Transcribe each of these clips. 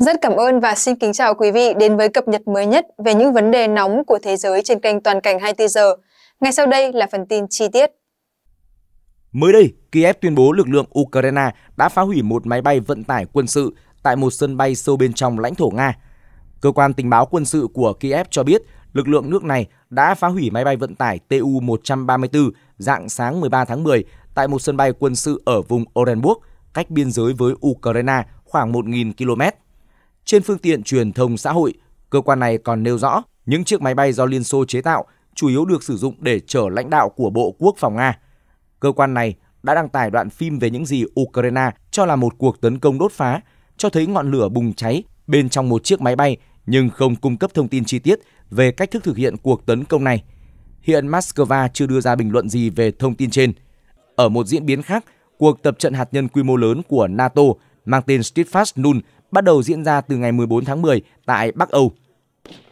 Rất cảm ơn và xin kính chào quý vị đến với cập nhật mới nhất về những vấn đề nóng của thế giới trên kênh Toàn cảnh 24 giờ. Ngay sau đây là phần tin chi tiết. Mới đây, Kiev tuyên bố lực lượng Ukraine đã phá hủy một máy bay vận tải quân sự tại một sân bay sâu bên trong lãnh thổ Nga. Cơ quan tình báo quân sự của Kiev cho biết lực lượng nước này đã phá hủy máy bay vận tải Tu-134 dạng sáng 13 tháng 10 tại một sân bay quân sự ở vùng Orenburg, cách biên giới với Ukraine khoảng 1.000 km. Trên phương tiện truyền thông xã hội, cơ quan này còn nêu rõ những chiếc máy bay do Liên Xô chế tạo chủ yếu được sử dụng để chở lãnh đạo của Bộ Quốc phòng Nga. Cơ quan này đã đăng tải đoạn phim về những gì Ukraine cho là một cuộc tấn công đốt phá, cho thấy ngọn lửa bùng cháy bên trong một chiếc máy bay nhưng không cung cấp thông tin chi tiết về cách thức thực hiện cuộc tấn công này. Hiện Moscow chưa đưa ra bình luận gì về thông tin trên. Ở một diễn biến khác, cuộc tập trận hạt nhân quy mô lớn của NATO mang tên Steadfast Nun bắt đầu diễn ra từ ngày 14 tháng 10 tại Bắc Âu.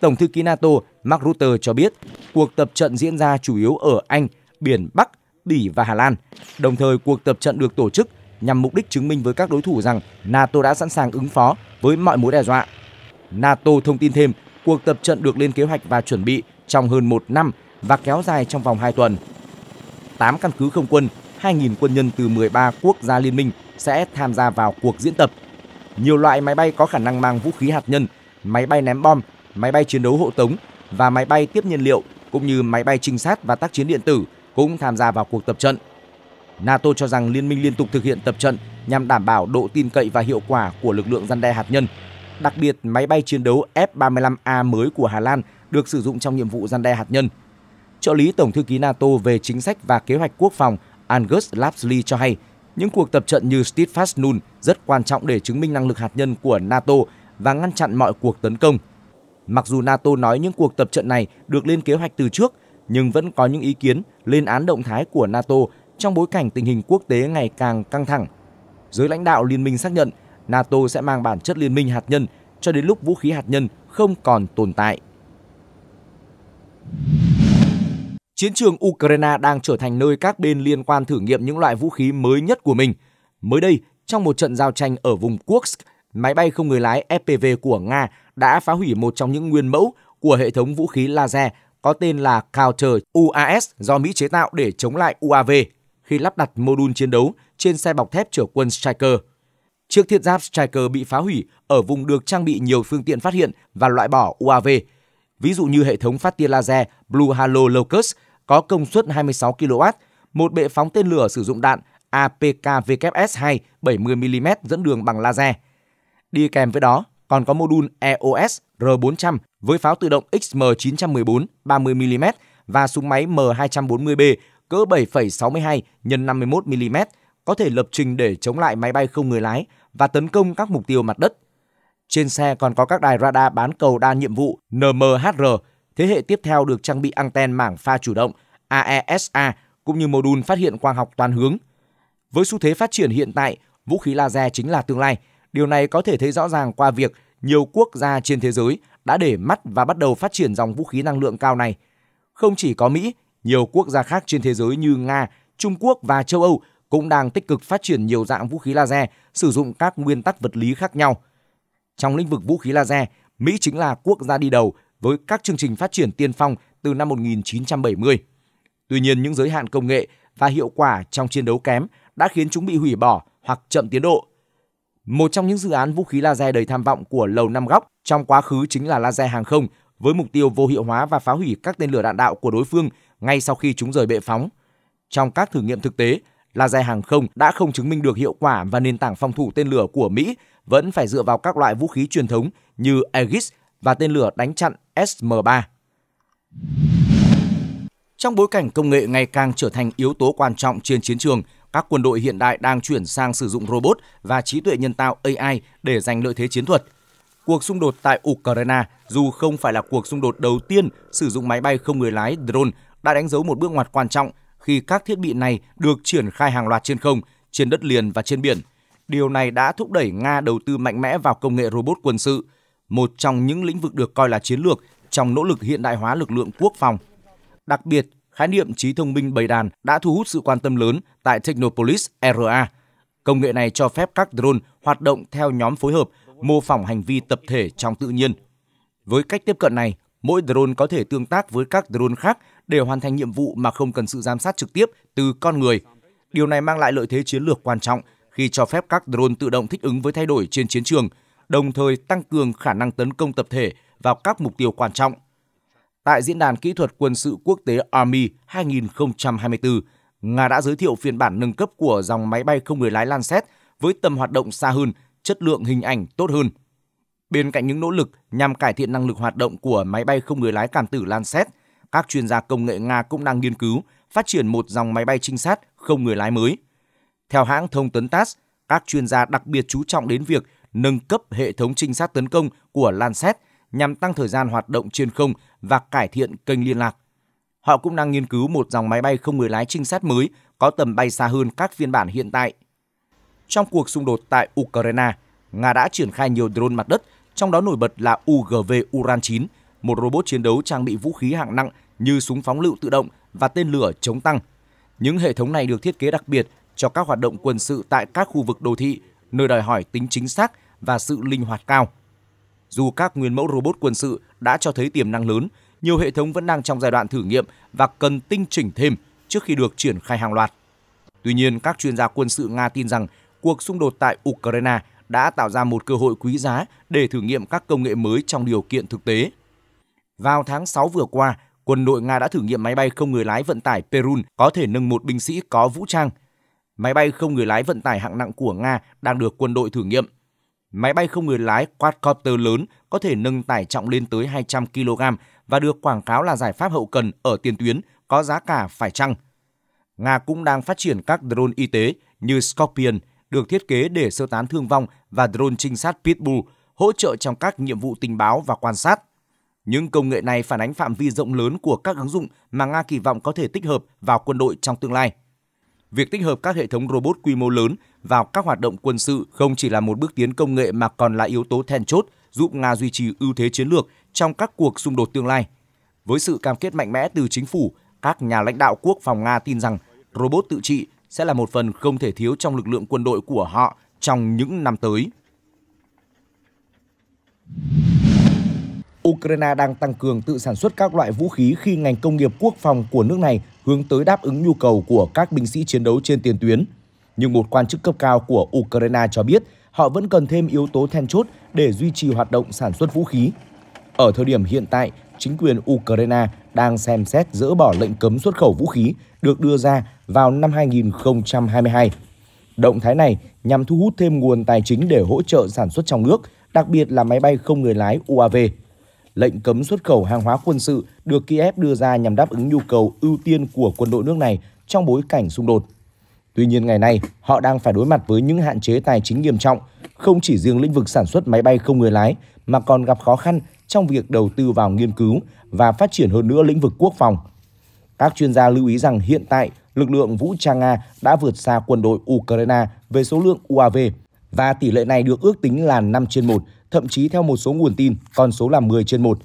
Tổng thư ký NATO Mark Rutte cho biết cuộc tập trận diễn ra chủ yếu ở Anh, Biển Bắc, Bỉ và Hà Lan. Đồng thời, cuộc tập trận được tổ chức nhằm mục đích chứng minh với các đối thủ rằng NATO đã sẵn sàng ứng phó với mọi mối đe dọa. NATO thông tin thêm, cuộc tập trận được lên kế hoạch và chuẩn bị trong hơn một năm và kéo dài trong vòng 2 tuần. 8 căn cứ không quân, 2.000 quân nhân từ 13 quốc gia liên minh sẽ tham gia vào cuộc diễn tập nhiều loại máy bay có khả năng mang vũ khí hạt nhân, máy bay ném bom, máy bay chiến đấu hộ tống và máy bay tiếp nhiên liệu cũng như máy bay trinh sát và tác chiến điện tử cũng tham gia vào cuộc tập trận. NATO cho rằng liên minh liên tục thực hiện tập trận nhằm đảm bảo độ tin cậy và hiệu quả của lực lượng răn đe hạt nhân. Đặc biệt, máy bay chiến đấu F-35A mới của Hà Lan được sử dụng trong nhiệm vụ răn đe hạt nhân. Trợ lý Tổng thư ký NATO về chính sách và kế hoạch quốc phòng Angus Lapsley cho hay – những cuộc tập trận như Steadfast Nun rất quan trọng để chứng minh năng lực hạt nhân của NATO và ngăn chặn mọi cuộc tấn công. Mặc dù NATO nói những cuộc tập trận này được lên kế hoạch từ trước, nhưng vẫn có những ý kiến lên án động thái của NATO trong bối cảnh tình hình quốc tế ngày càng căng thẳng. Giới lãnh đạo liên minh xác nhận NATO sẽ mang bản chất liên minh hạt nhân cho đến lúc vũ khí hạt nhân không còn tồn tại chiến trường Ukraine đang trở thành nơi các bên liên quan thử nghiệm những loại vũ khí mới nhất của mình. Mới đây, trong một trận giao tranh ở vùng Kursk, máy bay không người lái FPV của Nga đã phá hủy một trong những nguyên mẫu của hệ thống vũ khí laser có tên là Counter UAS do Mỹ chế tạo để chống lại UAV khi lắp đặt mô đun chiến đấu trên xe bọc thép chở quân Striker. Chiếc thiết giáp Striker bị phá hủy ở vùng được trang bị nhiều phương tiện phát hiện và loại bỏ UAV, ví dụ như hệ thống phát tia laser Blue Halo Locust – có công suất 26 kW, một bệ phóng tên lửa sử dụng đạn APKWS-2 70mm dẫn đường bằng laser. Đi kèm với đó còn có mô đun EOS R400 với pháo tự động XM914 30mm và súng máy M240B cỡ 7,62 x 51mm có thể lập trình để chống lại máy bay không người lái và tấn công các mục tiêu mặt đất. Trên xe còn có các đài radar bán cầu đa nhiệm vụ NMHR Thế hệ tiếp theo được trang bị anten mảng pha chủ động AESA e cũng như mô đun phát hiện quang học toàn hướng. Với xu thế phát triển hiện tại, vũ khí laser chính là tương lai. Điều này có thể thấy rõ ràng qua việc nhiều quốc gia trên thế giới đã để mắt và bắt đầu phát triển dòng vũ khí năng lượng cao này. Không chỉ có Mỹ, nhiều quốc gia khác trên thế giới như Nga, Trung Quốc và châu Âu cũng đang tích cực phát triển nhiều dạng vũ khí laser sử dụng các nguyên tắc vật lý khác nhau. Trong lĩnh vực vũ khí laser, Mỹ chính là quốc gia đi đầu với các chương trình phát triển tiên phong từ năm 1970. Tuy nhiên, những giới hạn công nghệ và hiệu quả trong chiến đấu kém đã khiến chúng bị hủy bỏ hoặc chậm tiến độ. Một trong những dự án vũ khí laser đầy tham vọng của Lầu Năm Góc trong quá khứ chính là laser hàng không với mục tiêu vô hiệu hóa và phá hủy các tên lửa đạn đạo của đối phương ngay sau khi chúng rời bệ phóng. Trong các thử nghiệm thực tế, laser hàng không đã không chứng minh được hiệu quả và nền tảng phòng thủ tên lửa của Mỹ vẫn phải dựa vào các loại vũ khí truyền thống như Aegis và tên lửa đánh chặn SM-3. Trong bối cảnh công nghệ ngày càng trở thành yếu tố quan trọng trên chiến trường, các quân đội hiện đại đang chuyển sang sử dụng robot và trí tuệ nhân tạo AI để giành lợi thế chiến thuật. Cuộc xung đột tại Ukraine, dù không phải là cuộc xung đột đầu tiên sử dụng máy bay không người lái drone, đã đánh dấu một bước ngoặt quan trọng khi các thiết bị này được triển khai hàng loạt trên không, trên đất liền và trên biển. Điều này đã thúc đẩy Nga đầu tư mạnh mẽ vào công nghệ robot quân sự – một trong những lĩnh vực được coi là chiến lược trong nỗ lực hiện đại hóa lực lượng quốc phòng. Đặc biệt, khái niệm trí thông minh bầy đàn đã thu hút sự quan tâm lớn tại Technopolis RA. Công nghệ này cho phép các drone hoạt động theo nhóm phối hợp, mô phỏng hành vi tập thể trong tự nhiên. Với cách tiếp cận này, mỗi drone có thể tương tác với các drone khác để hoàn thành nhiệm vụ mà không cần sự giám sát trực tiếp từ con người. Điều này mang lại lợi thế chiến lược quan trọng khi cho phép các drone tự động thích ứng với thay đổi trên chiến trường – đồng thời tăng cường khả năng tấn công tập thể vào các mục tiêu quan trọng. Tại Diễn đàn Kỹ thuật Quân sự Quốc tế Army 2024, Nga đã giới thiệu phiên bản nâng cấp của dòng máy bay không người lái Lancet với tầm hoạt động xa hơn, chất lượng hình ảnh tốt hơn. Bên cạnh những nỗ lực nhằm cải thiện năng lực hoạt động của máy bay không người lái cảm tử Lancet, các chuyên gia công nghệ Nga cũng đang nghiên cứu phát triển một dòng máy bay trinh sát không người lái mới. Theo hãng thông tấn TASS, các chuyên gia đặc biệt chú trọng đến việc nâng cấp hệ thống trinh sát tấn công của Landsat nhằm tăng thời gian hoạt động trên không và cải thiện kênh liên lạc. Họ cũng đang nghiên cứu một dòng máy bay không người lái trinh sát mới có tầm bay xa hơn các phiên bản hiện tại. Trong cuộc xung đột tại Ukraine, Nga đã triển khai nhiều drone mặt đất, trong đó nổi bật là UGV Uran-9, một robot chiến đấu trang bị vũ khí hạng nặng như súng phóng lựu tự động và tên lửa chống tăng. Những hệ thống này được thiết kế đặc biệt cho các hoạt động quân sự tại các khu vực đô thị nơi đòi hỏi tính chính xác và sự linh hoạt cao. Dù các nguyên mẫu robot quân sự đã cho thấy tiềm năng lớn, nhiều hệ thống vẫn đang trong giai đoạn thử nghiệm và cần tinh chỉnh thêm trước khi được triển khai hàng loạt. Tuy nhiên, các chuyên gia quân sự Nga tin rằng cuộc xung đột tại Ukraine đã tạo ra một cơ hội quý giá để thử nghiệm các công nghệ mới trong điều kiện thực tế. Vào tháng 6 vừa qua, quân đội Nga đã thử nghiệm máy bay không người lái vận tải Perun có thể nâng một binh sĩ có vũ trang máy bay không người lái vận tải hạng nặng của Nga đang được quân đội thử nghiệm. Máy bay không người lái quadcopter lớn có thể nâng tải trọng lên tới 200 kg và được quảng cáo là giải pháp hậu cần ở tiền tuyến có giá cả phải chăng. Nga cũng đang phát triển các drone y tế như Scorpion được thiết kế để sơ tán thương vong và drone trinh sát Pitbull hỗ trợ trong các nhiệm vụ tình báo và quan sát. Những công nghệ này phản ánh phạm vi rộng lớn của các ứng dụng mà Nga kỳ vọng có thể tích hợp vào quân đội trong tương lai việc tích hợp các hệ thống robot quy mô lớn vào các hoạt động quân sự không chỉ là một bước tiến công nghệ mà còn là yếu tố then chốt giúp Nga duy trì ưu thế chiến lược trong các cuộc xung đột tương lai. Với sự cam kết mạnh mẽ từ chính phủ, các nhà lãnh đạo quốc phòng Nga tin rằng robot tự trị sẽ là một phần không thể thiếu trong lực lượng quân đội của họ trong những năm tới. Ukraine đang tăng cường tự sản xuất các loại vũ khí khi ngành công nghiệp quốc phòng của nước này hướng tới đáp ứng nhu cầu của các binh sĩ chiến đấu trên tiền tuyến. Nhưng một quan chức cấp cao của Ukraine cho biết họ vẫn cần thêm yếu tố then chốt để duy trì hoạt động sản xuất vũ khí. Ở thời điểm hiện tại, chính quyền Ukraine đang xem xét dỡ bỏ lệnh cấm xuất khẩu vũ khí được đưa ra vào năm 2022. Động thái này nhằm thu hút thêm nguồn tài chính để hỗ trợ sản xuất trong nước, đặc biệt là máy bay không người lái UAV lệnh cấm xuất khẩu hàng hóa quân sự được Kiev đưa ra nhằm đáp ứng nhu cầu ưu tiên của quân đội nước này trong bối cảnh xung đột. Tuy nhiên ngày nay, họ đang phải đối mặt với những hạn chế tài chính nghiêm trọng, không chỉ riêng lĩnh vực sản xuất máy bay không người lái mà còn gặp khó khăn trong việc đầu tư vào nghiên cứu và phát triển hơn nữa lĩnh vực quốc phòng. Các chuyên gia lưu ý rằng hiện tại, lực lượng vũ trang Nga đã vượt xa quân đội Ukraine về số lượng UAV và tỷ lệ này được ước tính là 5 trên 1 thậm chí theo một số nguồn tin, con số là 10 trên 1.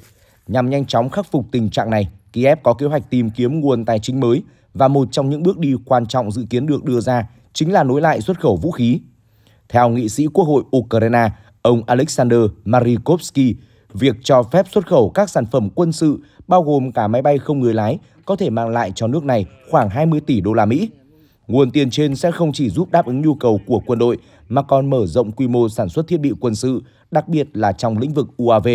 Nhằm nhanh chóng khắc phục tình trạng này, Kiev có kế hoạch tìm kiếm nguồn tài chính mới và một trong những bước đi quan trọng dự kiến được đưa ra chính là nối lại xuất khẩu vũ khí. Theo nghị sĩ Quốc hội Ukraine, ông Alexander Marikovsky, việc cho phép xuất khẩu các sản phẩm quân sự bao gồm cả máy bay không người lái có thể mang lại cho nước này khoảng 20 tỷ đô la Mỹ. Nguồn tiền trên sẽ không chỉ giúp đáp ứng nhu cầu của quân đội mà còn mở rộng quy mô sản xuất thiết bị quân sự đặc biệt là trong lĩnh vực UAV.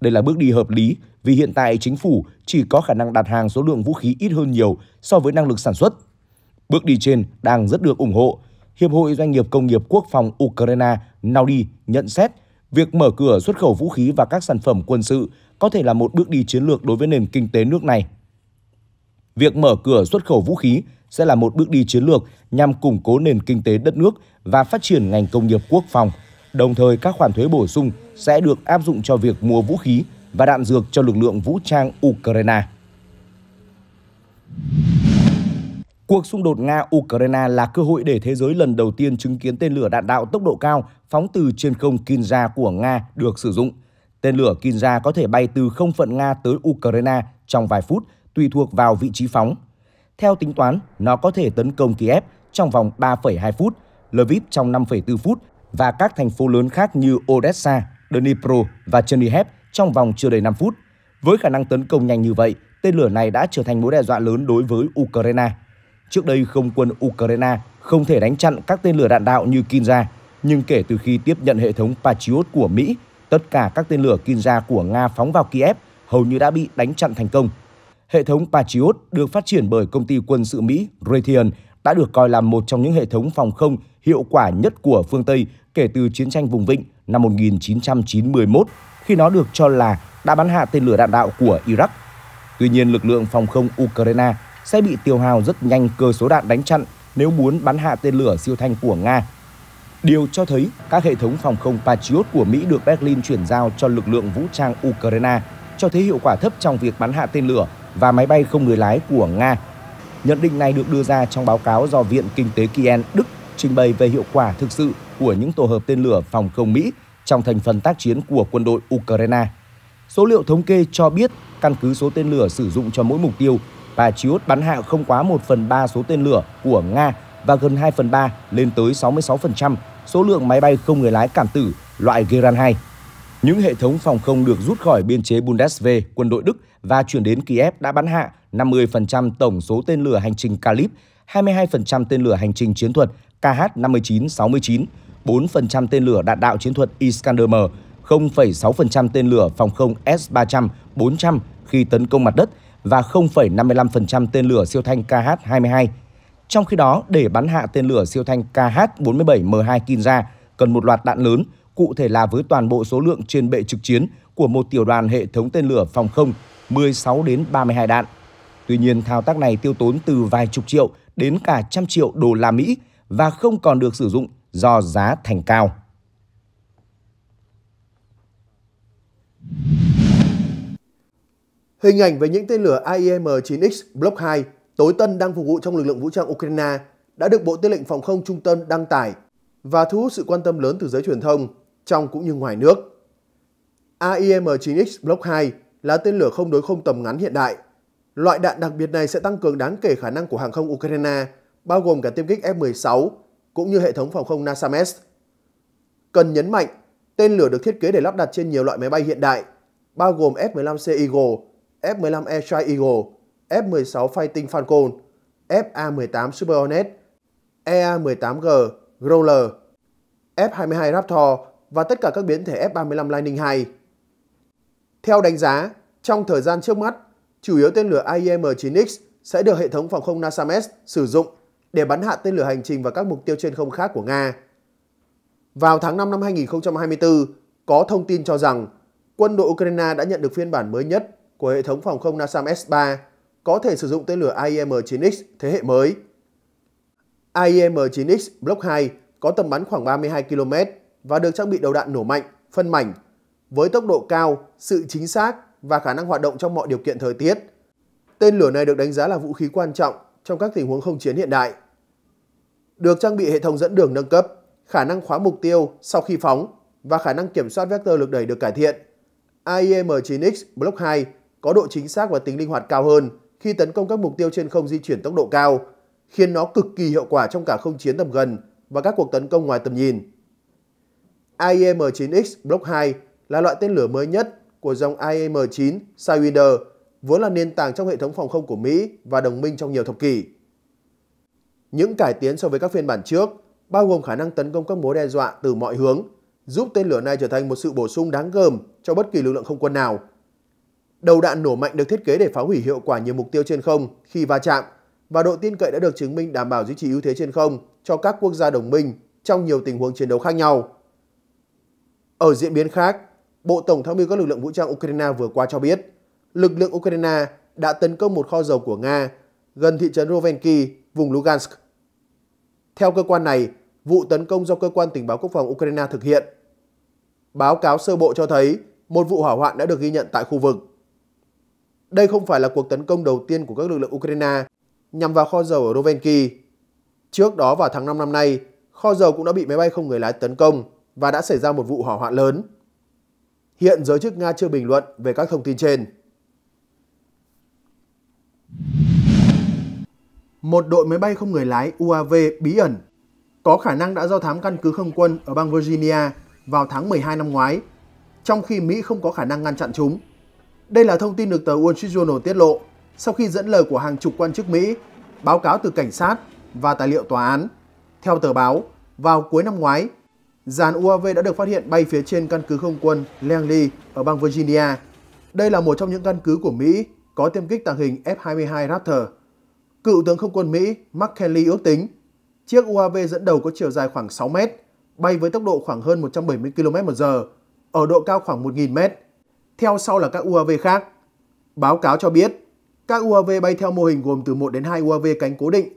Đây là bước đi hợp lý vì hiện tại chính phủ chỉ có khả năng đặt hàng số lượng vũ khí ít hơn nhiều so với năng lực sản xuất. Bước đi trên đang rất được ủng hộ. Hiệp hội Doanh nghiệp Công nghiệp Quốc phòng Ukraine Naudi nhận xét việc mở cửa xuất khẩu vũ khí và các sản phẩm quân sự có thể là một bước đi chiến lược đối với nền kinh tế nước này. Việc mở cửa xuất khẩu vũ khí sẽ là một bước đi chiến lược nhằm củng cố nền kinh tế đất nước và phát triển ngành công nghiệp quốc phòng – Đồng thời các khoản thuế bổ sung sẽ được áp dụng cho việc mua vũ khí và đạn dược cho lực lượng vũ trang Ukraine. Cuộc xung đột Nga-Ukraine là cơ hội để thế giới lần đầu tiên chứng kiến tên lửa đạn đạo tốc độ cao phóng từ trên không Kinza của Nga được sử dụng. Tên lửa Kinza có thể bay từ không phận Nga tới Ukraine trong vài phút, tùy thuộc vào vị trí phóng. Theo tính toán, nó có thể tấn công Kiev trong vòng 3,2 phút, Lviv trong 5,4 phút và các thành phố lớn khác như Odessa, Dnipro và Chernihiv trong vòng chưa đầy 5 phút. Với khả năng tấn công nhanh như vậy, tên lửa này đã trở thành mối đe dọa lớn đối với Ukraine. Trước đây, không quân Ukraine không thể đánh chặn các tên lửa đạn đạo như Kinza, nhưng kể từ khi tiếp nhận hệ thống Patriot của Mỹ, tất cả các tên lửa Kinza của Nga phóng vào Kiev hầu như đã bị đánh chặn thành công. Hệ thống Patriot được phát triển bởi công ty quân sự Mỹ Raytheon đã được coi là một trong những hệ thống phòng không hiệu quả nhất của phương Tây kể từ chiến tranh vùng vịnh năm 1991 khi nó được cho là đã bắn hạ tên lửa đạn đạo của Iraq. Tuy nhiên, lực lượng phòng không Ukraine sẽ bị tiêu hao rất nhanh cơ số đạn đánh chặn nếu muốn bắn hạ tên lửa siêu thanh của Nga. Điều cho thấy các hệ thống phòng không Patriot của Mỹ được Berlin chuyển giao cho lực lượng vũ trang Ukraine cho thấy hiệu quả thấp trong việc bắn hạ tên lửa và máy bay không người lái của Nga. Nhận định này được đưa ra trong báo cáo do Viện Kinh tế Kien Đức trình bày về hiệu quả thực sự của những tổ hợp tên lửa phòng không Mỹ trong thành phần tác chiến của quân đội Ukraine. Số liệu thống kê cho biết căn cứ số tên lửa sử dụng cho mỗi mục tiêu, Patriot bắn hạ không quá 1 phần 3 số tên lửa của Nga và gần 2 phần 3 lên tới 66% số lượng máy bay không người lái cảm tử loại Geran 2. Những hệ thống phòng không được rút khỏi biên chế Bundeswehr, quân đội Đức và chuyển đến Kiev đã bắn hạ 50% tổng số tên lửa hành trình Kalib, 22% tên lửa hành trình chiến thuật KH-59-69, 4% tên lửa đạn đạo chiến thuật Iskander-M, 0,6% tên lửa phòng không S-300, 400 khi tấn công mặt đất và 0,55% tên lửa siêu thanh KH-22. Trong khi đó, để bắn hạ tên lửa siêu thanh KH-47M2 Kinza cần một loạt đạn lớn, cụ thể là với toàn bộ số lượng trên bệ trực chiến của một tiểu đoàn hệ thống tên lửa phòng không 16 đến 32 đạn. Tuy nhiên, thao tác này tiêu tốn từ vài chục triệu đến cả trăm triệu đô la Mỹ và không còn được sử dụng do giá thành cao. Hình ảnh về những tên lửa aim 9 x Block 2 tối tân đang phục vụ trong lực lượng vũ trang Ukraine đã được Bộ Tư lệnh Phòng không Trung Tân đăng tải và thu hút sự quan tâm lớn từ giới truyền thông, trong cũng như ngoài nước. AIM-9X Block 2 là tên lửa không đối không tầm ngắn hiện đại. Loại đạn đặc biệt này sẽ tăng cường đáng kể khả năng của hàng không Ukraine bao gồm cả tiêm kích F-16 cũng như hệ thống phòng không NASAMS. Cần nhấn mạnh, tên lửa được thiết kế để lắp đặt trên nhiều loại máy bay hiện đại, bao gồm F-15C Eagle, F-15 e Strike Eagle, F-16 Fighting Falcon, FA-18 Super Hornet, EA-18G, Growler, F-22 Raptor và tất cả các biến thể F-35 Lightning II. Theo đánh giá, trong thời gian trước mắt, chủ yếu tên lửa IM-9X e sẽ được hệ thống phòng không NASAMS sử dụng để bắn hạ tên lửa hành trình và các mục tiêu trên không khác của Nga. Vào tháng 5 năm 2024, có thông tin cho rằng quân đội Ukraine đã nhận được phiên bản mới nhất của hệ thống phòng không NASAM S-3 có thể sử dụng tên lửa iem 9 x thế hệ mới. iem 9 x Block 2 có tầm bắn khoảng 32 km và được trang bị đầu đạn nổ mạnh, phân mảnh, với tốc độ cao, sự chính xác và khả năng hoạt động trong mọi điều kiện thời tiết. Tên lửa này được đánh giá là vũ khí quan trọng trong các tình huống không chiến hiện đại. Được trang bị hệ thống dẫn đường nâng cấp, khả năng khóa mục tiêu sau khi phóng và khả năng kiểm soát vector lực đẩy được cải thiện. AIM-9X e Block 2 có độ chính xác và tính linh hoạt cao hơn khi tấn công các mục tiêu trên không di chuyển tốc độ cao, khiến nó cực kỳ hiệu quả trong cả không chiến tầm gần và các cuộc tấn công ngoài tầm nhìn. AIM-9X e Block 2 là loại tên lửa mới nhất của dòng AIM-9 e Sidewinder vốn là nền tảng trong hệ thống phòng không của Mỹ và đồng minh trong nhiều thập kỷ. Những cải tiến so với các phiên bản trước bao gồm khả năng tấn công các mối đe dọa từ mọi hướng, giúp tên lửa này trở thành một sự bổ sung đáng gờm cho bất kỳ lực lượng không quân nào. Đầu đạn nổ mạnh được thiết kế để phá hủy hiệu quả nhiều mục tiêu trên không khi va chạm và độ tin cậy đã được chứng minh đảm bảo duy trì ưu thế trên không cho các quốc gia đồng minh trong nhiều tình huống chiến đấu khác nhau. Ở diễn biến khác, Bộ Tổng tham mưu các lực lượng vũ trang Ukraine vừa qua cho biết, lực lượng Ukraine đã tấn công một kho dầu của Nga gần thị trấn Rovenki, vùng Lugansk. Theo cơ quan này, vụ tấn công do cơ quan tình báo quốc phòng Ukraine thực hiện. Báo cáo sơ bộ cho thấy một vụ hỏa hoạn đã được ghi nhận tại khu vực. Đây không phải là cuộc tấn công đầu tiên của các lực lượng Ukraine nhằm vào kho dầu ở Rovenki. Trước đó vào tháng 5 năm nay, kho dầu cũng đã bị máy bay không người lái tấn công và đã xảy ra một vụ hỏa hoạn lớn. Hiện giới chức Nga chưa bình luận về các thông tin trên. một đội máy bay không người lái UAV bí ẩn có khả năng đã do thám căn cứ không quân ở bang Virginia vào tháng 12 năm ngoái, trong khi Mỹ không có khả năng ngăn chặn chúng. Đây là thông tin được tờ Wall Street Journal tiết lộ sau khi dẫn lời của hàng chục quan chức Mỹ, báo cáo từ cảnh sát và tài liệu tòa án. Theo tờ báo, vào cuối năm ngoái, dàn UAV đã được phát hiện bay phía trên căn cứ không quân Langley ở bang Virginia. Đây là một trong những căn cứ của Mỹ có tiêm kích tàng hình F-22 Raptor. Cựu tướng không quân Mỹ Mark Kelly ước tính chiếc UAV dẫn đầu có chiều dài khoảng 6 mét, bay với tốc độ khoảng hơn 170 km h ở độ cao khoảng 1.000 mét, theo sau là các UAV khác. Báo cáo cho biết, các UAV bay theo mô hình gồm từ 1 đến 2 UAV cánh cố định,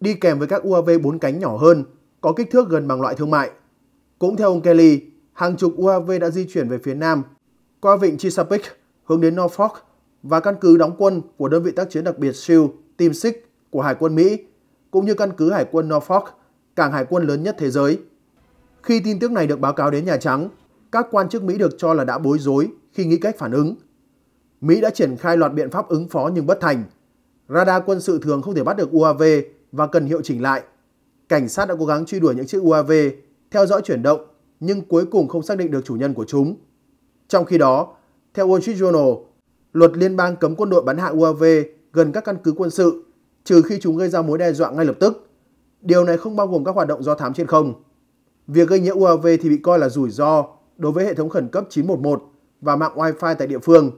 đi kèm với các UAV 4 cánh nhỏ hơn, có kích thước gần bằng loại thương mại. Cũng theo ông Kelly, hàng chục UAV đã di chuyển về phía nam, qua vịnh Chesapeake hướng đến Norfolk và căn cứ đóng quân của đơn vị tác chiến đặc biệt SEAL Team Six của Hải quân Mỹ cũng như căn cứ Hải quân Norfolk, cảng hải quân lớn nhất thế giới. Khi tin tức này được báo cáo đến Nhà Trắng, các quan chức Mỹ được cho là đã bối rối khi nghĩ cách phản ứng. Mỹ đã triển khai loạt biện pháp ứng phó nhưng bất thành. Radar quân sự thường không thể bắt được UAV và cần hiệu chỉnh lại. Cảnh sát đã cố gắng truy đuổi những chiếc UAV, theo dõi chuyển động, nhưng cuối cùng không xác định được chủ nhân của chúng. Trong khi đó, theo Wall Street Journal, luật liên bang cấm quân đội bắn hạ UAV gần các căn cứ quân sự trừ khi chúng gây ra mối đe dọa ngay lập tức. Điều này không bao gồm các hoạt động do thám trên không. Việc gây nhiễu UAV thì bị coi là rủi ro đối với hệ thống khẩn cấp 911 và mạng Wi-Fi tại địa phương.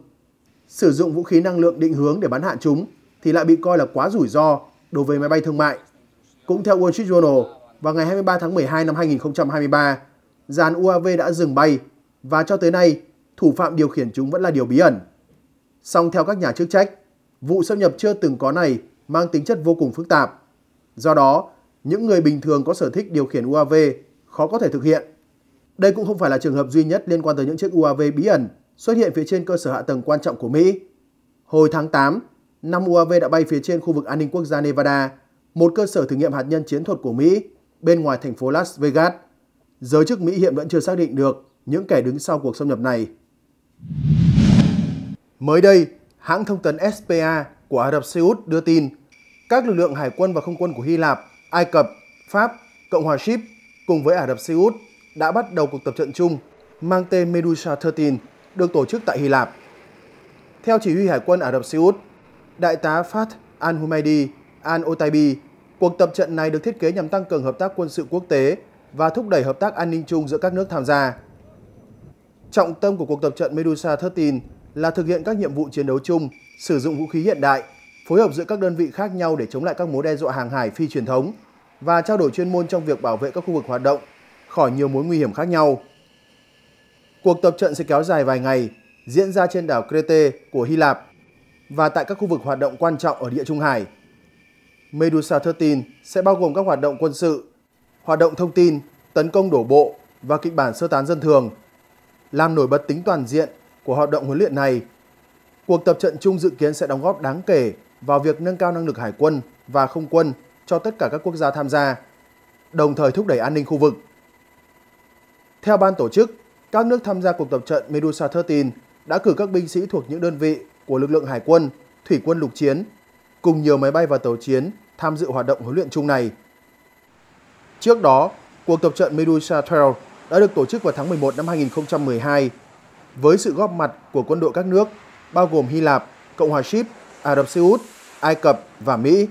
Sử dụng vũ khí năng lượng định hướng để bắn hạ chúng thì lại bị coi là quá rủi ro đối với máy bay thương mại. Cũng theo Wall Street Journal, vào ngày 23 tháng 12 năm 2023, dàn UAV đã dừng bay và cho tới nay, thủ phạm điều khiển chúng vẫn là điều bí ẩn. Song theo các nhà chức trách, vụ xâm nhập chưa từng có này mang tính chất vô cùng phức tạp. Do đó, những người bình thường có sở thích điều khiển UAV khó có thể thực hiện. Đây cũng không phải là trường hợp duy nhất liên quan tới những chiếc UAV bí ẩn xuất hiện phía trên cơ sở hạ tầng quan trọng của Mỹ. Hồi tháng 8, 5 UAV đã bay phía trên khu vực an ninh quốc gia Nevada, một cơ sở thử nghiệm hạt nhân chiến thuật của Mỹ bên ngoài thành phố Las Vegas. Giới chức Mỹ hiện vẫn chưa xác định được những kẻ đứng sau cuộc xâm nhập này. Mới đây, hãng thông tấn SPA của Ả Rập Xê Út đưa tin các lực lượng hải quân và không quân của Hy Lạp, Ai Cập, Pháp, Cộng hòa Ship cùng với Ả Rập Xê Út đã bắt đầu cuộc tập trận chung mang tên Medusa 13 được tổ chức tại Hy Lạp. Theo chỉ huy hải quân Ả Rập Xê Út, Đại tá Fat al-Humaydi al-Otaibi, cuộc tập trận này được thiết kế nhằm tăng cường hợp tác quân sự quốc tế và thúc đẩy hợp tác an ninh chung giữa các nước tham gia. Trọng tâm của cuộc tập trận Medusa 13 là thực hiện các nhiệm vụ chiến đấu chung, sử dụng vũ khí hiện đại phối hợp giữa các đơn vị khác nhau để chống lại các mối đe dọa hàng hải phi truyền thống và trao đổi chuyên môn trong việc bảo vệ các khu vực hoạt động khỏi nhiều mối nguy hiểm khác nhau. Cuộc tập trận sẽ kéo dài vài ngày, diễn ra trên đảo Crete của Hy Lạp và tại các khu vực hoạt động quan trọng ở địa Trung Hải. Medusa 13 sẽ bao gồm các hoạt động quân sự, hoạt động thông tin, tấn công đổ bộ và kịch bản sơ tán dân thường. Làm nổi bật tính toàn diện của hoạt động huấn luyện này, cuộc tập trận chung dự kiến sẽ đóng góp đáng kể vào việc nâng cao năng lực hải quân và không quân cho tất cả các quốc gia tham gia, đồng thời thúc đẩy an ninh khu vực. Theo ban tổ chức, các nước tham gia cuộc tập trận Medusa 13 đã cử các binh sĩ thuộc những đơn vị của lực lượng hải quân, thủy quân lục chiến, cùng nhiều máy bay và tàu chiến tham dự hoạt động huấn luyện chung này. Trước đó, cuộc tập trận Medusa 12 đã được tổ chức vào tháng 11 năm 2012 với sự góp mặt của quân đội các nước bao gồm Hy Lạp, Cộng hòa Ship, Ả Rập Xê Út, Ai Cập và Mỹ,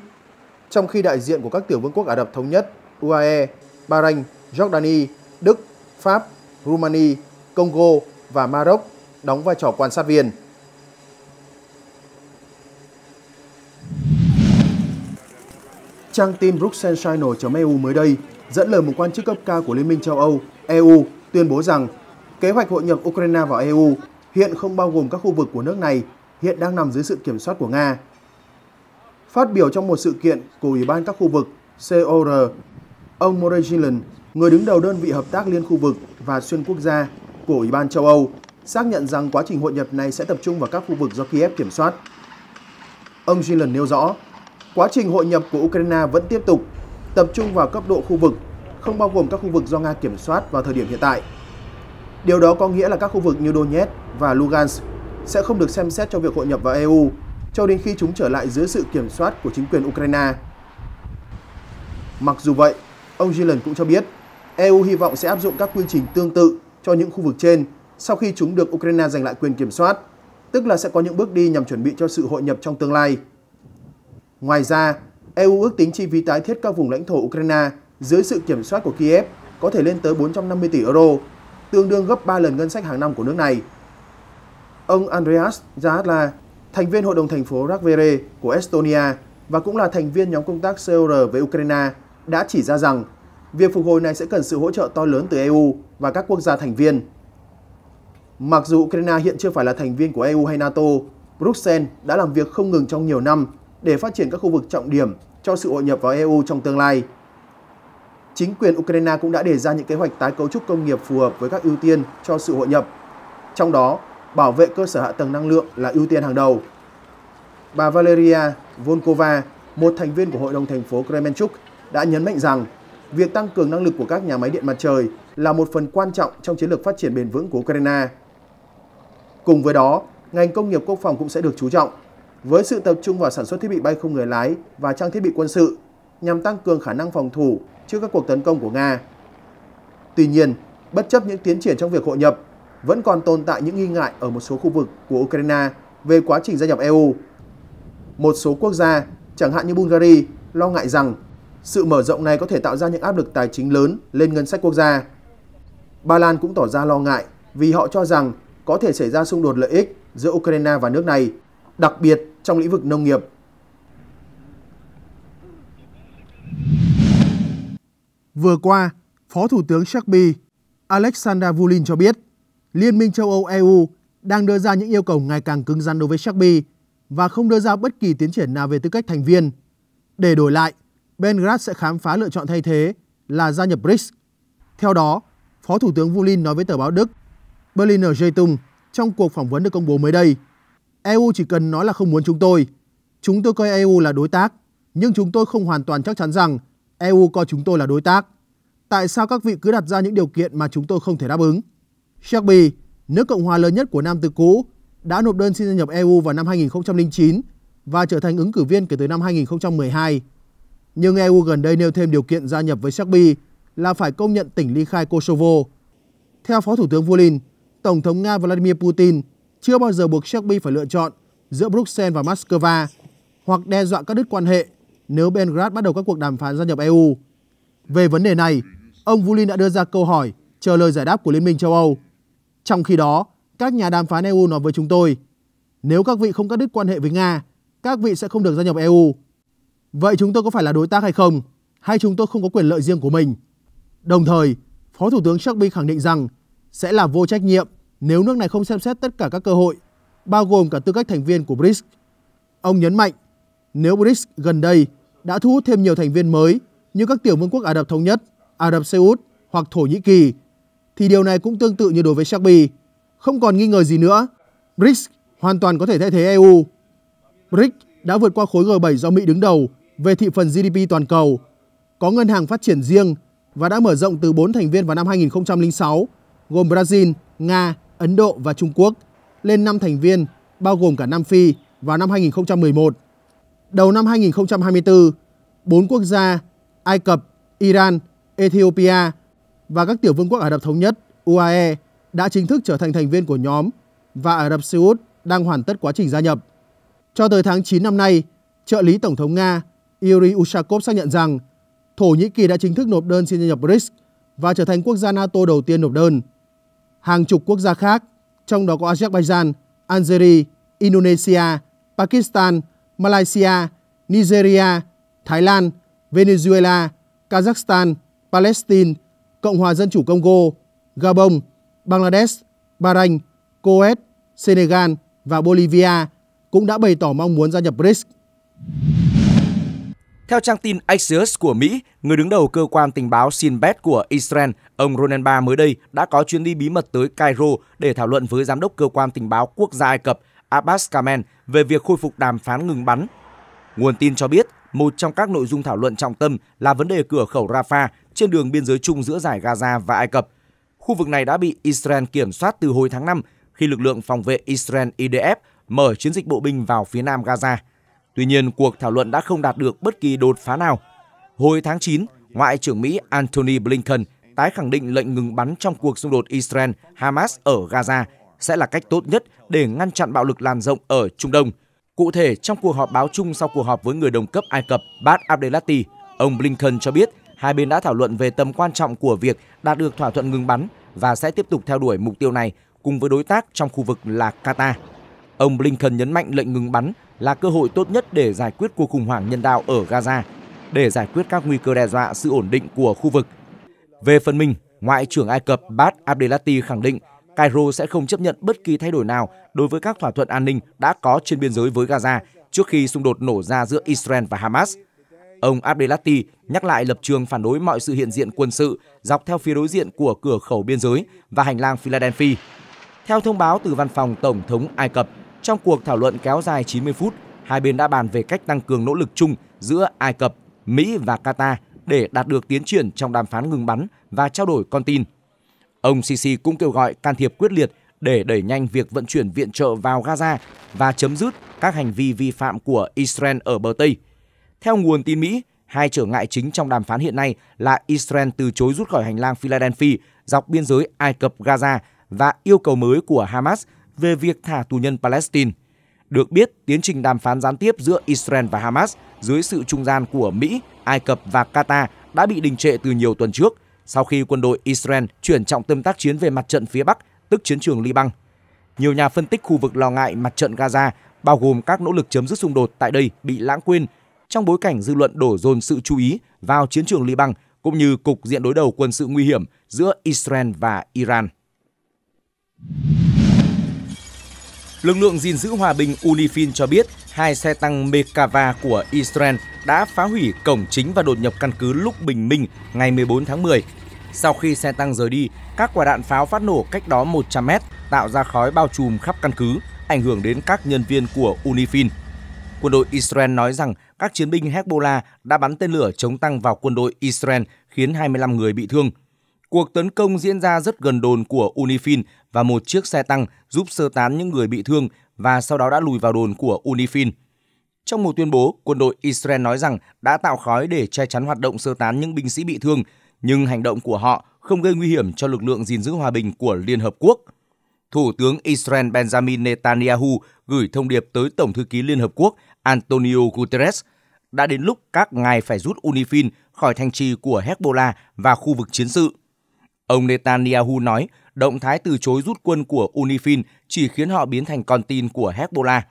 trong khi đại diện của các tiểu vương quốc Ả Rập Thống Nhất, UAE, Bahrain, Jordani, Đức, Pháp, Rumani, Congo và Maroc đóng vai trò quan sát viên. Trang tin Bruxelles Channel.eu mới đây dẫn lời một quan chức cấp cao của Liên minh châu Âu, EU, tuyên bố rằng kế hoạch hội nhập Ukraine vào EU hiện không bao gồm các khu vực của nước này hiện đang nằm dưới sự kiểm soát của Nga. Phát biểu trong một sự kiện của Ủy ban các khu vực COR, ông Morejilin, người đứng đầu đơn vị hợp tác liên khu vực và xuyên quốc gia của Ủy ban châu Âu, xác nhận rằng quá trình hội nhập này sẽ tập trung vào các khu vực do Kiev kiểm soát. Ông Gillen nêu rõ, quá trình hội nhập của Ukraine vẫn tiếp tục, tập trung vào cấp độ khu vực, không bao gồm các khu vực do Nga kiểm soát vào thời điểm hiện tại. Điều đó có nghĩa là các khu vực như Donetsk và Lugansk sẽ không được xem xét cho việc hội nhập vào EU cho đến khi chúng trở lại dưới sự kiểm soát của chính quyền Ukraine. Mặc dù vậy, ông Gillen cũng cho biết EU hy vọng sẽ áp dụng các quy trình tương tự cho những khu vực trên sau khi chúng được Ukraine giành lại quyền kiểm soát, tức là sẽ có những bước đi nhằm chuẩn bị cho sự hội nhập trong tương lai. Ngoài ra, EU ước tính chi phí tái thiết các vùng lãnh thổ Ukraine dưới sự kiểm soát của Kiev có thể lên tới 450 tỷ euro, tương đương gấp 3 lần ngân sách hàng năm của nước này. Ông Andreas Zahatla, thành viên Hội đồng thành phố Rakvere của Estonia và cũng là thành viên nhóm công tác COR với Ukraine, đã chỉ ra rằng việc phục hồi này sẽ cần sự hỗ trợ to lớn từ EU và các quốc gia thành viên. Mặc dù Ukraine hiện chưa phải là thành viên của EU hay NATO, Bruxelles đã làm việc không ngừng trong nhiều năm để phát triển các khu vực trọng điểm cho sự hội nhập vào EU trong tương lai. Chính quyền Ukraine cũng đã đề ra những kế hoạch tái cấu trúc công nghiệp phù hợp với các ưu tiên cho sự hội nhập. Trong đó, bảo vệ cơ sở hạ tầng năng lượng là ưu tiên hàng đầu. Bà Valeria Volkova, một thành viên của Hội đồng thành phố Kremenchuk, đã nhấn mạnh rằng việc tăng cường năng lực của các nhà máy điện mặt trời là một phần quan trọng trong chiến lược phát triển bền vững của Ukraine. Cùng với đó, ngành công nghiệp quốc phòng cũng sẽ được chú trọng, với sự tập trung vào sản xuất thiết bị bay không người lái và trang thiết bị quân sự nhằm tăng cường khả năng phòng thủ trước các cuộc tấn công của Nga. Tuy nhiên, bất chấp những tiến triển trong việc hội nhập, vẫn còn tồn tại những nghi ngại ở một số khu vực của Ukraine về quá trình gia nhập EU. Một số quốc gia, chẳng hạn như Bulgaria, lo ngại rằng sự mở rộng này có thể tạo ra những áp lực tài chính lớn lên ngân sách quốc gia. Ba Lan cũng tỏ ra lo ngại vì họ cho rằng có thể xảy ra xung đột lợi ích giữa Ukraine và nước này, đặc biệt trong lĩnh vực nông nghiệp. Vừa qua, Phó Thủ tướng Serbia Alexander Vulin cho biết Liên minh châu Âu EU đang đưa ra những yêu cầu ngày càng cứng rắn đối với Serbia và không đưa ra bất kỳ tiến triển nào về tư cách thành viên. Để đổi lại, Belgrade sẽ khám phá lựa chọn thay thế là gia nhập BRICS. Theo đó, Phó Thủ tướng Vulin nói với tờ báo Đức Berliner Zeitung trong cuộc phỏng vấn được công bố mới đây. EU chỉ cần nói là không muốn chúng tôi. Chúng tôi coi EU là đối tác, nhưng chúng tôi không hoàn toàn chắc chắn rằng EU coi chúng tôi là đối tác. Tại sao các vị cứ đặt ra những điều kiện mà chúng tôi không thể đáp ứng? Serbia, nước Cộng hòa lớn nhất của Nam Tư cũ, đã nộp đơn xin gia nhập EU vào năm 2009 và trở thành ứng cử viên kể từ năm 2012. Nhưng EU gần đây nêu thêm điều kiện gia nhập với Serbia là phải công nhận tỉnh ly khai Kosovo. Theo Phó Thủ tướng Volin, Tổng thống Nga Vladimir Putin chưa bao giờ buộc Serbia phải lựa chọn giữa Bruxelles và Moscow hoặc đe dọa các đứt quan hệ nếu Belgrade bắt đầu các cuộc đàm phán gia nhập EU. Về vấn đề này, ông Vulin đã đưa ra câu hỏi chờ lời giải đáp của Liên minh châu Âu. Trong khi đó, các nhà đàm phán EU nói với chúng tôi, nếu các vị không cắt đứt quan hệ với Nga, các vị sẽ không được gia nhập EU. Vậy chúng tôi có phải là đối tác hay không? Hay chúng tôi không có quyền lợi riêng của mình? Đồng thời, Phó Thủ tướng Serbi khẳng định rằng sẽ là vô trách nhiệm nếu nước này không xem xét tất cả các cơ hội, bao gồm cả tư cách thành viên của BRICS. Ông nhấn mạnh, nếu BRICS gần đây đã thu hút thêm nhiều thành viên mới như các tiểu vương quốc Ả Rập Thống Nhất, Ả Rập Xê Út hoặc Thổ Nhĩ Kỳ thì điều này cũng tương tự như đối với Serbia. Không còn nghi ngờ gì nữa, BRICS hoàn toàn có thể thay thế EU. BRICS đã vượt qua khối G7 do Mỹ đứng đầu về thị phần GDP toàn cầu, có ngân hàng phát triển riêng và đã mở rộng từ 4 thành viên vào năm 2006, gồm Brazil, Nga, Ấn Độ và Trung Quốc, lên 5 thành viên, bao gồm cả Nam Phi, vào năm 2011. Đầu năm 2024, bốn quốc gia Ai Cập, Iran, Ethiopia và các tiểu vương quốc Ả Rập Thống Nhất UAE đã chính thức trở thành thành viên của nhóm và Ả Rập Xê Út đang hoàn tất quá trình gia nhập. Cho tới tháng 9 năm nay, trợ lý Tổng thống Nga Yuri Ushakov xác nhận rằng Thổ Nhĩ Kỳ đã chính thức nộp đơn xin gia nhập BRICS và trở thành quốc gia NATO đầu tiên nộp đơn. Hàng chục quốc gia khác, trong đó có Azerbaijan, Algeria, Indonesia, Pakistan, Malaysia, Nigeria, Thái Lan, Venezuela, Kazakhstan, Palestine, Cộng hòa Dân chủ Congo, Gabon, Bangladesh, Bahrain, Coes, Senegal và Bolivia cũng đã bày tỏ mong muốn gia nhập BRICS. Theo trang tin Axios của Mỹ, người đứng đầu cơ quan tình báo Sinbad của Israel, ông Ronen Bar mới đây đã có chuyến đi bí mật tới Cairo để thảo luận với giám đốc cơ quan tình báo quốc gia Ai Cập Abbas Kamen về việc khôi phục đàm phán ngừng bắn. Nguồn tin cho biết, một trong các nội dung thảo luận trọng tâm là vấn đề cửa khẩu Rafah trên đường biên giới chung giữa giải Gaza và Ai Cập. Khu vực này đã bị Israel kiểm soát từ hồi tháng 5 khi lực lượng phòng vệ Israel IDF mở chiến dịch bộ binh vào phía nam Gaza. Tuy nhiên, cuộc thảo luận đã không đạt được bất kỳ đột phá nào. Hồi tháng 9, Ngoại trưởng Mỹ Antony Blinken tái khẳng định lệnh ngừng bắn trong cuộc xung đột Israel-Hamas ở Gaza sẽ là cách tốt nhất để ngăn chặn bạo lực lan rộng ở Trung Đông. Cụ thể, trong cuộc họp báo chung sau cuộc họp với người đồng cấp Ai Cập Bad Abdelati, ông Blinken cho biết hai bên đã thảo luận về tầm quan trọng của việc đạt được thỏa thuận ngừng bắn và sẽ tiếp tục theo đuổi mục tiêu này cùng với đối tác trong khu vực là Qatar. Ông Blinken nhấn mạnh lệnh ngừng bắn là cơ hội tốt nhất để giải quyết cuộc khủng hoảng nhân đạo ở Gaza, để giải quyết các nguy cơ đe dọa sự ổn định của khu vực. Về phần mình, Ngoại trưởng Ai Cập Bad Abdelati khẳng định Cairo sẽ không chấp nhận bất kỳ thay đổi nào đối với các thỏa thuận an ninh đã có trên biên giới với Gaza trước khi xung đột nổ ra giữa Israel và Hamas – Ông Abdelati nhắc lại lập trường phản đối mọi sự hiện diện quân sự dọc theo phía đối diện của cửa khẩu biên giới và hành lang Philadelphia. Theo thông báo từ văn phòng Tổng thống Ai Cập, trong cuộc thảo luận kéo dài 90 phút, hai bên đã bàn về cách tăng cường nỗ lực chung giữa Ai Cập, Mỹ và Qatar để đạt được tiến triển trong đàm phán ngừng bắn và trao đổi con tin. Ông Sisi cũng kêu gọi can thiệp quyết liệt để đẩy nhanh việc vận chuyển viện trợ vào Gaza và chấm dứt các hành vi vi phạm của Israel ở bờ Tây – theo nguồn tin Mỹ, hai trở ngại chính trong đàm phán hiện nay là Israel từ chối rút khỏi hành lang Philadelphia dọc biên giới Ai Cập Gaza và yêu cầu mới của Hamas về việc thả tù nhân Palestine. Được biết, tiến trình đàm phán gián tiếp giữa Israel và Hamas dưới sự trung gian của Mỹ, Ai Cập và Qatar đã bị đình trệ từ nhiều tuần trước sau khi quân đội Israel chuyển trọng tâm tác chiến về mặt trận phía Bắc, tức chiến trường Liban. Nhiều nhà phân tích khu vực lo ngại mặt trận Gaza, bao gồm các nỗ lực chấm dứt xung đột tại đây bị lãng quên trong bối cảnh dư luận đổ dồn sự chú ý vào chiến trường Liban cũng như cục diện đối đầu quân sự nguy hiểm giữa Israel và Iran. Lực lượng gìn giữ hòa bình UNIFIL cho biết hai xe tăng Mekava của Israel đã phá hủy cổng chính và đột nhập căn cứ lúc bình minh ngày 14 tháng 10. Sau khi xe tăng rời đi, các quả đạn pháo phát nổ cách đó 100 mét tạo ra khói bao trùm khắp căn cứ, ảnh hưởng đến các nhân viên của UNIFIL. Quân đội Israel nói rằng các chiến binh Hezbollah đã bắn tên lửa chống tăng vào quân đội Israel khiến 25 người bị thương. Cuộc tấn công diễn ra rất gần đồn của Unifin và một chiếc xe tăng giúp sơ tán những người bị thương và sau đó đã lùi vào đồn của Unifin. Trong một tuyên bố, quân đội Israel nói rằng đã tạo khói để che chắn hoạt động sơ tán những binh sĩ bị thương, nhưng hành động của họ không gây nguy hiểm cho lực lượng gìn giữ hòa bình của Liên Hợp Quốc – Thủ tướng Israel Benjamin Netanyahu gửi thông điệp tới Tổng thư ký Liên Hợp Quốc Antonio Guterres đã đến lúc các ngài phải rút UNIFIL khỏi thành trì của Hezbollah và khu vực chiến sự. Ông Netanyahu nói động thái từ chối rút quân của UNIFIL chỉ khiến họ biến thành con tin của Hezbollah.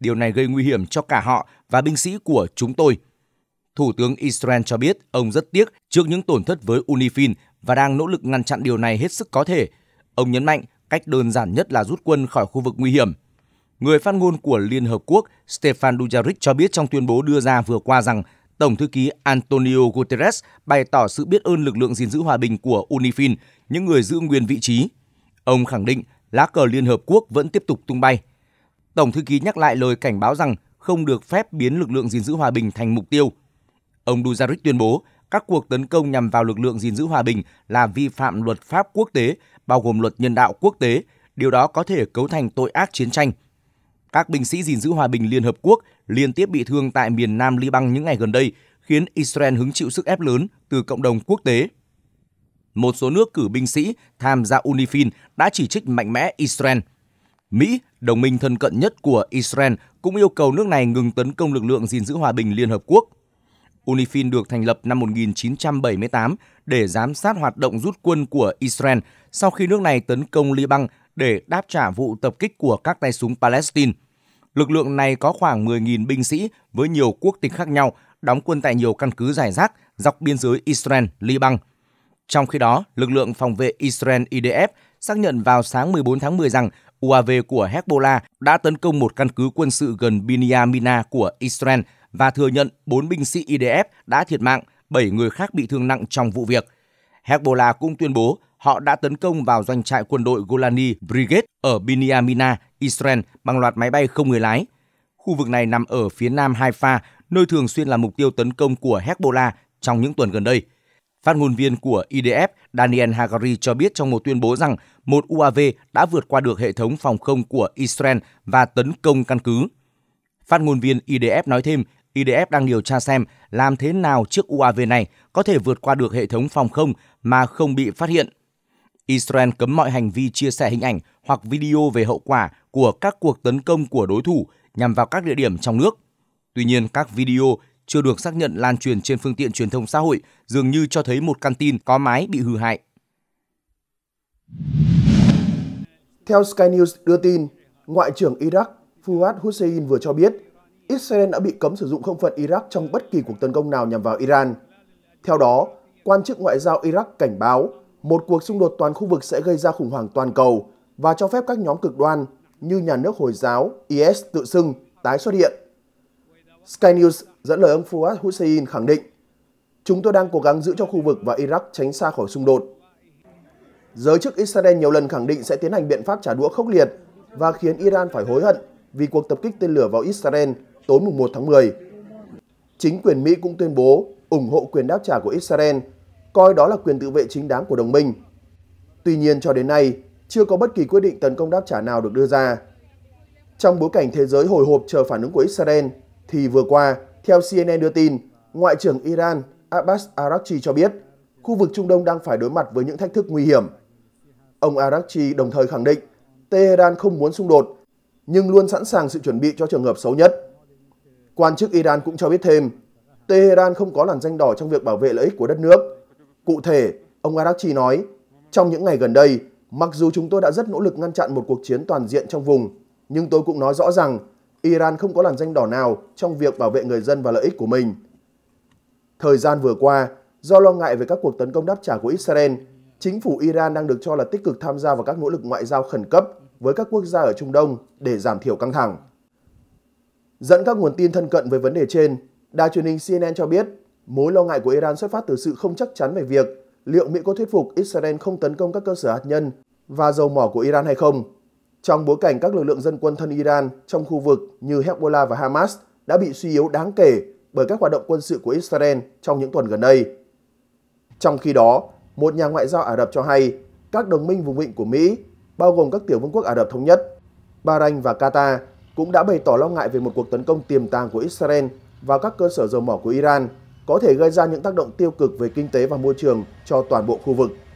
Điều này gây nguy hiểm cho cả họ và binh sĩ của chúng tôi. Thủ tướng Israel cho biết ông rất tiếc trước những tổn thất với UNIFIL và đang nỗ lực ngăn chặn điều này hết sức có thể. Ông nhấn mạnh Cách đơn giản nhất là rút quân khỏi khu vực nguy hiểm. Người phát ngôn của Liên Hợp Quốc Stefan Dujarric cho biết trong tuyên bố đưa ra vừa qua rằng Tổng thư ký Antonio Guterres bày tỏ sự biết ơn lực lượng gìn giữ hòa bình của UNIFIL, những người giữ nguyên vị trí. Ông khẳng định lá cờ Liên Hợp Quốc vẫn tiếp tục tung bay. Tổng thư ký nhắc lại lời cảnh báo rằng không được phép biến lực lượng gìn giữ hòa bình thành mục tiêu. Ông Dujarric tuyên bố các cuộc tấn công nhằm vào lực lượng gìn giữ hòa bình là vi phạm luật pháp quốc tế bao gồm luật nhân đạo quốc tế, điều đó có thể cấu thành tội ác chiến tranh. Các binh sĩ gìn giữ hòa bình Liên Hợp Quốc liên tiếp bị thương tại miền Nam Liban những ngày gần đây, khiến Israel hứng chịu sức ép lớn từ cộng đồng quốc tế. Một số nước cử binh sĩ tham gia UNIFIL đã chỉ trích mạnh mẽ Israel. Mỹ, đồng minh thân cận nhất của Israel, cũng yêu cầu nước này ngừng tấn công lực lượng gìn giữ hòa bình Liên Hợp Quốc – UNIFIL được thành lập năm 1978 để giám sát hoạt động rút quân của Israel sau khi nước này tấn công Liban để đáp trả vụ tập kích của các tay súng Palestine. Lực lượng này có khoảng 10.000 binh sĩ với nhiều quốc tịch khác nhau, đóng quân tại nhiều căn cứ giải rác dọc biên giới Israel, Liban. Trong khi đó, lực lượng phòng vệ Israel IDF xác nhận vào sáng 14 tháng 10 rằng UAV của Hezbollah đã tấn công một căn cứ quân sự gần Binyamina của Israel – và thừa nhận 4 binh sĩ IDF đã thiệt mạng, 7 người khác bị thương nặng trong vụ việc. Hezbollah cũng tuyên bố họ đã tấn công vào doanh trại quân đội Golani Brigade ở Binyamina, Israel bằng loạt máy bay không người lái. Khu vực này nằm ở phía nam Haifa, nơi thường xuyên là mục tiêu tấn công của Hezbollah trong những tuần gần đây. Phát ngôn viên của IDF Daniel Hagari cho biết trong một tuyên bố rằng một UAV đã vượt qua được hệ thống phòng không của Israel và tấn công căn cứ. Phát ngôn viên IDF nói thêm IDF đang điều tra xem làm thế nào chiếc UAV này có thể vượt qua được hệ thống phòng không mà không bị phát hiện. Israel cấm mọi hành vi chia sẻ hình ảnh hoặc video về hậu quả của các cuộc tấn công của đối thủ nhằm vào các địa điểm trong nước. Tuy nhiên, các video chưa được xác nhận lan truyền trên phương tiện truyền thông xã hội dường như cho thấy một căn tin có mái bị hư hại. Theo Sky News đưa tin, Ngoại trưởng Iraq Fuad Hussein vừa cho biết Israel đã bị cấm sử dụng không phận Iraq trong bất kỳ cuộc tấn công nào nhằm vào Iran. Theo đó, quan chức ngoại giao Iraq cảnh báo một cuộc xung đột toàn khu vực sẽ gây ra khủng hoảng toàn cầu và cho phép các nhóm cực đoan như nhà nước Hồi giáo IS tự xưng tái xuất hiện. Sky News dẫn lời ông Fuad Hussein khẳng định, chúng tôi đang cố gắng giữ cho khu vực và Iraq tránh xa khỏi xung đột. Giới chức Israel nhiều lần khẳng định sẽ tiến hành biện pháp trả đũa khốc liệt và khiến Iran phải hối hận vì cuộc tập kích tên lửa vào Israel tối mùng 1 tháng 10. Chính quyền Mỹ cũng tuyên bố ủng hộ quyền đáp trả của Israel, coi đó là quyền tự vệ chính đáng của đồng minh. Tuy nhiên cho đến nay, chưa có bất kỳ quyết định tấn công đáp trả nào được đưa ra. Trong bối cảnh thế giới hồi hộp chờ phản ứng của Israel, thì vừa qua, theo CNN đưa tin, Ngoại trưởng Iran Abbas Araghchi cho biết khu vực Trung Đông đang phải đối mặt với những thách thức nguy hiểm. Ông Araghchi đồng thời khẳng định Tehran không muốn xung đột, nhưng luôn sẵn sàng sự chuẩn bị cho trường hợp xấu nhất. Quan chức Iran cũng cho biết thêm, Tehran không có làn danh đỏ trong việc bảo vệ lợi ích của đất nước. Cụ thể, ông Arakchi nói, trong những ngày gần đây, mặc dù chúng tôi đã rất nỗ lực ngăn chặn một cuộc chiến toàn diện trong vùng, nhưng tôi cũng nói rõ rằng Iran không có làn danh đỏ nào trong việc bảo vệ người dân và lợi ích của mình. Thời gian vừa qua, do lo ngại về các cuộc tấn công đáp trả của Israel, chính phủ Iran đang được cho là tích cực tham gia vào các nỗ lực ngoại giao khẩn cấp với các quốc gia ở Trung Đông để giảm thiểu căng thẳng. Dẫn các nguồn tin thân cận với vấn đề trên, đài truyền hình CNN cho biết mối lo ngại của Iran xuất phát từ sự không chắc chắn về việc liệu Mỹ có thuyết phục Israel không tấn công các cơ sở hạt nhân và dầu mỏ của Iran hay không. Trong bối cảnh các lực lượng dân quân thân Iran trong khu vực như Hezbollah và Hamas đã bị suy yếu đáng kể bởi các hoạt động quân sự của Israel trong những tuần gần đây. Trong khi đó, một nhà ngoại giao Ả Rập cho hay các đồng minh vùng vịnh của Mỹ, bao gồm các tiểu vương quốc Ả Rập Thống Nhất, Bahrain và Qatar cũng đã bày tỏ lo ngại về một cuộc tấn công tiềm tàng của Israel vào các cơ sở dầu mỏ của Iran có thể gây ra những tác động tiêu cực về kinh tế và môi trường cho toàn bộ khu vực.